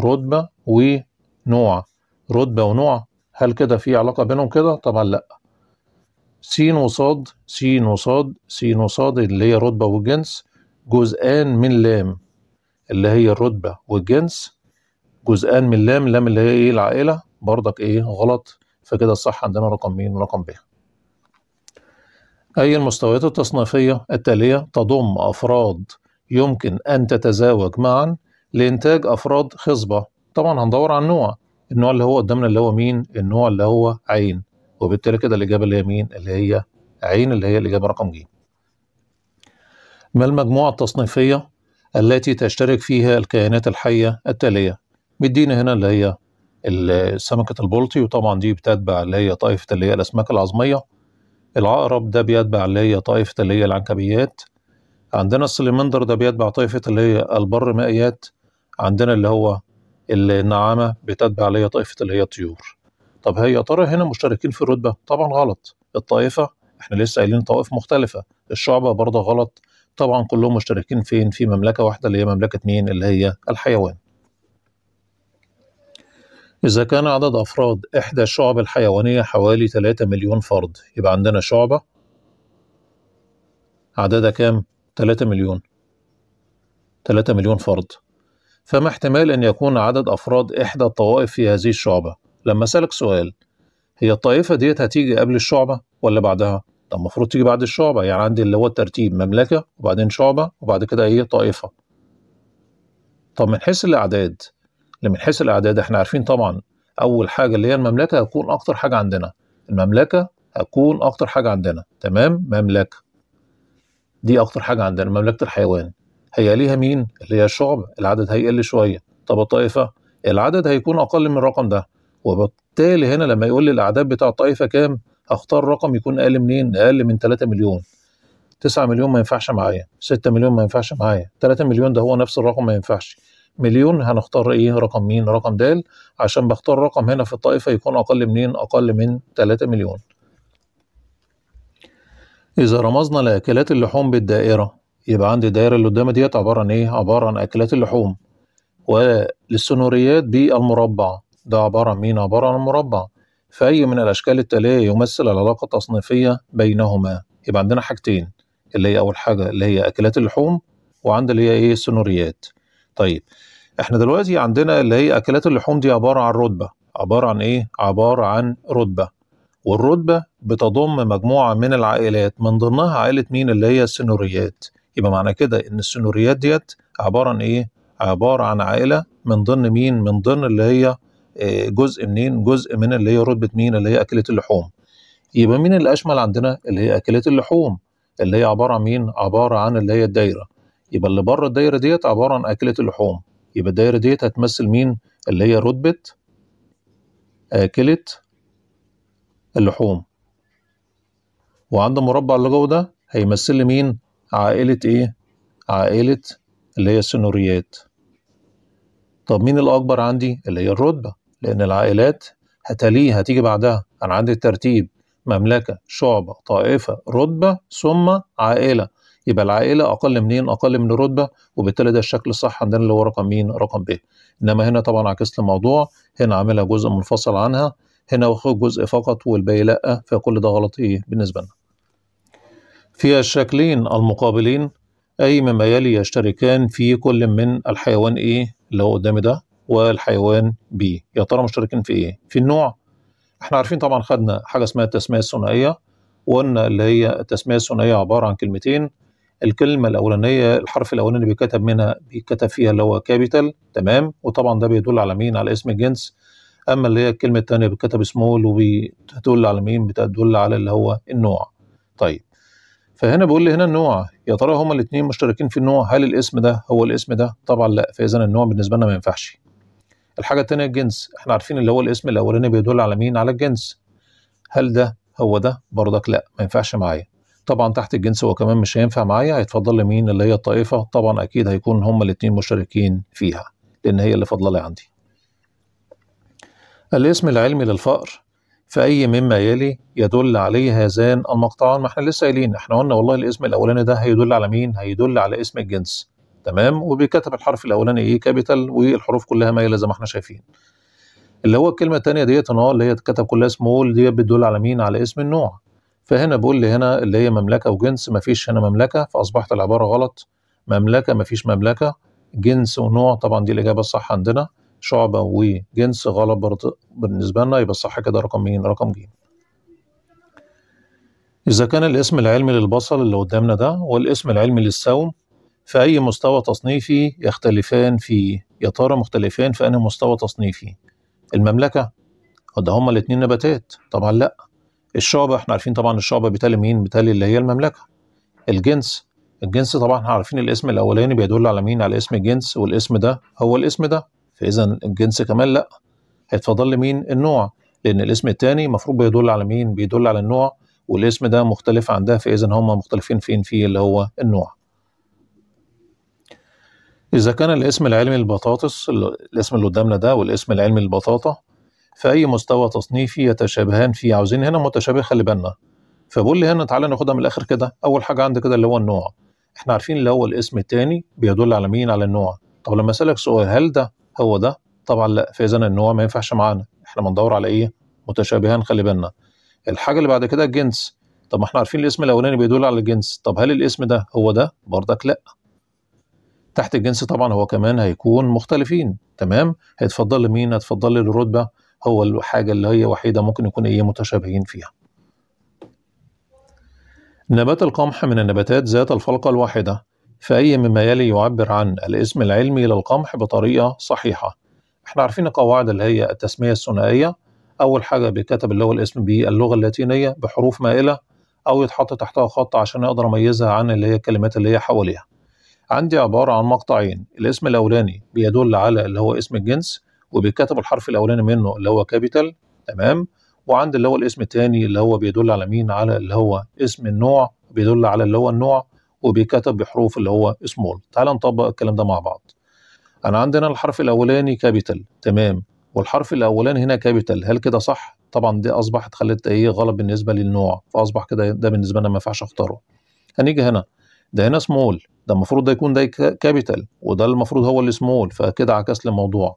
رتبه ونوع رتبة ونوع هل كده في علاقة بينهم كده طبعا لا س وصاد س وصاد س وصاد اللي هي الرتبة والجنس جزءان من لام اللي هي الرتبة والجنس جزءان من لام لام اللي هي ايه العائلة برضك ايه غلط فكده الصح عندنا رقم مين ورقم ب أي المستويات التصنيفية التالية تضم أفراد يمكن أن تتزاوج معا لإنتاج أفراد خصبة طبعا هندور على النوع النوع اللي هو قدامنا اللي هو مين النوع اللي هو عين وبالتالي كده الاجابه اللي هي مين اللي هي عين اللي هي الاجابه رقم ج ما المجموعه التصنيفيه التي تشترك فيها الكائنات الحيه التاليه مدينا هنا اللي هي سمكه البلطي وطبعا دي بتتبع اللي هي طائفه اللي هي الاسماك العظميه العقرب ده بيتبع اللي هي طائفه اللي هي العنكبيات عندنا السليمندر ده بيتبع طائفه اللي هي البر مائيات عندنا اللي هو النعامه بتتبع ليا طائفه اللي هي الطيور طب هي يا ترى هنا مشتركين في الرتبه طبعا غلط الطائفه احنا لسه قايلين طوائف مختلفه الشعبه برضه غلط طبعا كلهم مشتركين فين في مملكه واحده اللي هي مملكه مين اللي هي الحيوان إذا كان عدد أفراد إحدى الشعب الحيوانية حوالي 3 مليون فرد يبقى عندنا شعبة عددها كام؟ 3 مليون 3 مليون فرد فما احتمال أن يكون عدد أفراد إحدى الطوائف في هذه الشعبة لما سألك سؤال هي الطائفة ديت هتيجي قبل الشعبة ولا بعدها؟ طب المفروض تيجي بعد الشعبة يعني عندي اللي هو الترتيب مملكة وبعدين شعبة وبعد كده إيه طائفة طب من حيث الأعداد اللي من حيث الأعداد إحنا عارفين طبعا أول حاجة اللي هي المملكة هتكون أكتر حاجة عندنا المملكة هتكون أكتر حاجة عندنا تمام مملكة دي أكتر حاجة عندنا مملكة الحيوان هيقليها مين اللي هي الشعب العدد هيقل شويه طب الطائفه العدد هيكون اقل من الرقم ده وبالتالي هنا لما يقول لي الاعداد بتاع الطائفه كام هختار رقم يكون اقل منين اقل من 3 مليون 9 مليون ما ينفعش معايا 6 مليون ما ينفعش معايا 3 مليون ده هو نفس الرقم ما ينفعش مليون هنختار ايه رقم مين رقم د عشان بختار رقم هنا في الطائفة يكون أقل منين أقل من 3 مليون إذا رمزنا لأكلات اللحوم بالدائرة يبقى عندي الدايره اللي قدامي ديت عباره عن ايه عباره عن اكلات اللحوم وللسنوريات بالمربع ده عباره عن مين عباره عن المربع فأي من الأشكال التالية يمثل العلاقة التصنيفية بينهما يبقى عندنا حاجتين اللي هي أول حاجة اللي هي أكلات اللحوم وعند اللي هي إيه السنوريات طيب إحنا دلوقتي عندنا اللي هي أكلات اللحوم دي عبارة عن رتبة عبارة عن إيه؟ عبارة عن رتبة والرتبة بتضم مجموعة من العائلات من ضمنها عائلة مين اللي هي السنوريات يبقى معنى كده ان السنوريات ديت عباره عن ايه عباره عن عائله من ضمن مين من ضمن اللي هي آه، جزء منين جزء من اللي هي رتبه مين اللي هي اكله اللحوم يبقى مين اللي اشمل عندنا اللي هي اكله اللحوم اللي هي عباره عن مين عباره عن اللي هي الدايره يبقى اللي بره الدايره ديت عباره عن اكله اللحوم يبقى الدايره ديت هتمثل مين اللي هي رتبه اكله اللحوم وعند المربع اللي جوه ده هيمثل لي مين عائلة إيه؟ عائلة اللي هي السنوريات طب مين الأكبر عندي؟ اللي هي الرتبة لأن العائلات هتليه هتيجي بعدها أنا عندي الترتيب مملكة شعبة طائفة رتبة ثم عائلة يبقى العائلة أقل منين؟ أقل من الرتبة وبالتالي ده الشكل الصح عندنا اللي هو رقم مين؟ رقم ب إنما هنا طبعا عكست الموضوع هنا عاملها جزء منفصل عنها هنا واخد جزء فقط والباقي لأ فكل ده غلط إيه بالنسبة لنا في الشكلين المقابلين أي مما يلي يشتركان في كل من الحيوان A اللي هو قدامي ده والحيوان B يا ترى مشتركين في إيه؟ في النوع احنا عارفين طبعا خدنا حاجة اسمها التسمية الثنائية وقلنا اللي هي التسمية الثنائية عبارة عن كلمتين الكلمة الأولانية الحرف الأولاني اللي بيتكتب منها بيتكتب فيها اللي هو كابيتال تمام وطبعا ده بيدل على مين؟ على اسم الجنس أما اللي هي الكلمة الثانية بيتكتب سمول وبتدل على مين؟ بتدل على اللي هو النوع. طيب فهنا بيقول لي هنا النوع يا ترى هما الاثنين مشتركين في النوع هل الاسم ده هو الاسم ده طبعا لا فاذا النوع بالنسبه لنا ما ينفعش الحاجه الثانيه الجنس احنا عارفين اللي هو الاسم الاولاني بيدل على مين على الجنس هل ده هو ده برضك لا ما ينفعش معايا طبعا تحت الجنس هو كمان مش هينفع معايا هيتفضل لي مين اللي هي الطائفه طبعا اكيد هيكون هما الاثنين مشتركين فيها لان هي اللي فاضله لي عندي الاسم العلمي للفقر فأي مما يلي يدل عليه هذان المقطعان ما احنا لسه قايلين احنا قلنا والله الاسم الأولاني ده هيدل على مين؟ هيدل على اسم الجنس تمام وبيكتب الحرف الأولاني إيه كابيتال والحروف كلها مايلة زي ما احنا شايفين اللي هو الكلمة الثانيه ديت اه اللي هي اتكتب كلها سمول ديت بتدل على مين؟ على اسم النوع فهنا بيقول لي هنا اللي هي مملكة وجنس مفيش هنا مملكة فأصبحت العبارة غلط مملكة مفيش مملكة جنس ونوع طبعا دي الإجابة الصح عندنا شعبة وجنس غلط برضه بالنسبة لنا يبقى الصح كده رقم مين؟ رقم ج. إذا كان الاسم العلمي للبصل اللي قدامنا ده والاسم العلمي للسوم في أي مستوى تصنيفي يختلفان فيه؟ يا ترى مختلفان في أنهي مستوى تصنيفي؟ المملكة ده هما الاتنين نباتات طبعا لأ الشعبة احنا عارفين طبعا الشعبة بتالي مين؟ بتالي اللي هي المملكة الجنس الجنس طبعا احنا عارفين الاسم الأولاني بيدل على مين؟ على اسم الجنس والاسم ده هو الاسم ده فاذا الجنس كمان لا هيتفضل لي مين النوع لان الاسم الثاني المفروض بيدل على مين بيدل على النوع والاسم ده مختلف عن ده فاذا هما مختلفين فين في اللي هو النوع اذا كان الاسم العلمي للبطاطس الاسم اللي قدامنا ده والاسم العلمي للبطاطا في اي مستوى تصنيفي يتشابهان فيه عاوزين هنا متشابه خلي بالنا فبقول لي هنا تعالى ناخدها من الاخر كده اول حاجه عندي كده اللي هو النوع احنا عارفين اللي هو الاسم الثاني بيدل على مين على النوع طب لما اسالك سؤال هل ده هو ده طبعا لا فاذا النوع ما ينفعش معانا احنا بندور على ايه متشابهه نخلي بالنا الحاجه اللي بعد كده الجنس طب ما احنا عارفين الاسم الاولاني بيدل على الجنس طب هل الاسم ده هو ده برضك لا تحت الجنس طبعا هو كمان هيكون مختلفين تمام هيتفضل لمين هتفضل للرتبه هو الحاجه اللي هي وحيده ممكن يكون ايه متشابهين فيها نبات القمح من النباتات ذات الفلقة الواحدة فأي مما يلي يعبر عن الاسم العلمي للقمح بطريقة صحيحة احنا عارفين القواعد اللي هي التسمية الثنائية أول حاجة بيتكتب اللي هو الاسم باللغة اللاتينية بحروف مائلة أو يتحط تحتها خط عشان أقدر أميزها عن اللي هي الكلمات اللي هي حواليها عندي عبارة عن مقطعين الاسم الأولاني بيدل على اللي هو اسم الجنس وبيتكتب الحرف الأولاني منه اللي هو كابيتال تمام وعند اللي هو الاسم الثاني اللي هو بيدل على مين على اللي هو اسم النوع بيدل على اللي هو النوع وبيكتب بحروف اللي هو سمول تعال نطبق الكلام ده مع بعض انا عندنا الحرف الاولاني كابيتال تمام والحرف الاولاني هنا كابيتال هل كده صح طبعا دي اصبحت خلت ايه غلط بالنسبه للنوع فاصبح كده ده بالنسبه لنا ما ينفعش اختاره هنيجي هنا ده هنا سمول ده المفروض ده يكون ده كابيتال وده المفروض هو السمول فكده عكس الموضوع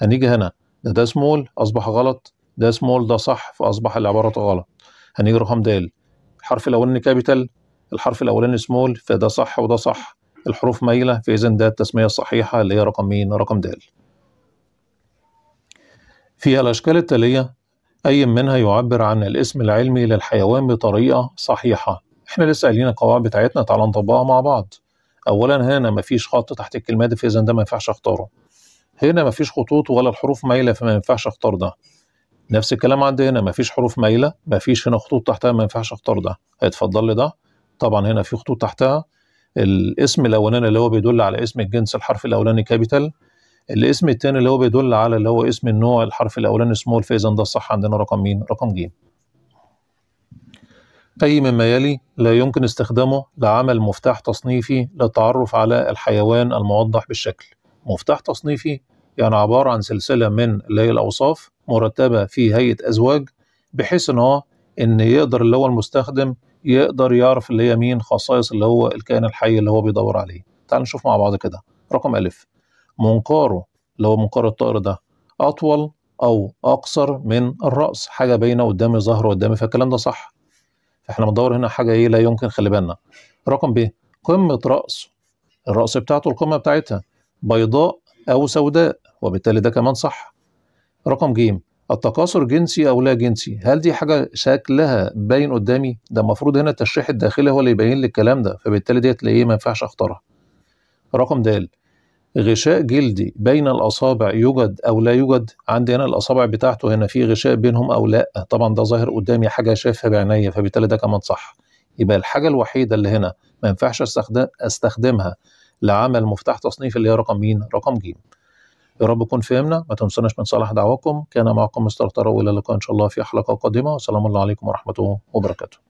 هنيجي هنا ده ده سمول اصبح غلط ده سمول ده صح فاصبح العباره غلط هنيجي رقم د الحرف الاولاني كابيتال الحرف الاولاني سمول فده صح وده صح الحروف مايله فاذا ده التسميه الصحيحه اللي هي رقم مين رقم د في الاشكال التاليه اي منها يعبر عن الاسم العلمي للحيوان بطريقه صحيحه احنا لسه قايلين القواعد بتاعتنا تعالى نطبقها مع بعض اولا هنا مفيش خط تحت الكلمه دي فاذا ده ما ينفعش اختاره هنا مفيش خطوط ولا الحروف مايله فما ينفعش اختار ده نفس الكلام عند هنا مفيش حروف مايله مفيش هنا خطوط تحتها ما ينفعش اختار ده هيتفضل لي ده طبعا هنا في خطوط تحتها الاسم الاولاني اللي هو بيدل على اسم الجنس الحرف الاولاني كابيتال الاسم الثاني اللي هو بيدل على اللي هو اسم النوع الحرف الاولاني سمول فاذا ده الصح عندنا رقم مين رقم جيم أي مما يلي لا يمكن استخدامه لعمل مفتاح تصنيفي للتعرف على الحيوان الموضح بالشكل مفتاح تصنيفي يعني عبارة عن سلسلة من اللي هي الأوصاف مرتبة في هيئة أزواج بحيث إن هو إن يقدر اللي هو المستخدم يقدر يعرف اللي هي مين خصائص اللي هو الكائن الحي اللي هو بيدور عليه تعال نشوف مع بعض كده رقم ألف منقاره اللي هو منقار الطائر ده أطول أو أقصر من الرأس حاجة باينة قدامي ظهر قدامي فالكلام ده صح فإحنا بندور هنا حاجة إيه لا يمكن خلي بالنا رقم ب قمة رأسه الرأس بتاعته القمة بتاعتها بيضاء أو سوداء وبالتالي ده كمان صح رقم جيم التكاثر جنسي او لا جنسي هل دي حاجه شكلها باين قدامي ده المفروض هنا التشريح الداخلي هو اللي يبين لي الكلام ده فبالتالي ديت ايه ما ينفعش اختارها رقم د غشاء جلدي بين الاصابع يوجد او لا يوجد عندي هنا الاصابع بتاعته هنا في غشاء بينهم او لا طبعا ده ظاهر قدامي حاجه شايفها بعينيا فبالتالي ده كمان صح يبقى الحاجه الوحيده اللي هنا ما ينفعش استخدمها لعمل مفتاح تصنيف اللي هي رقم مين رقم ج يا رب يكون فهمنا ما تنسوناش من صالح دعواكم كان معكم مستر طارق والى اللقاء ان شاء الله في حلقه قادمه والسلام عليكم ورحمه وبركاته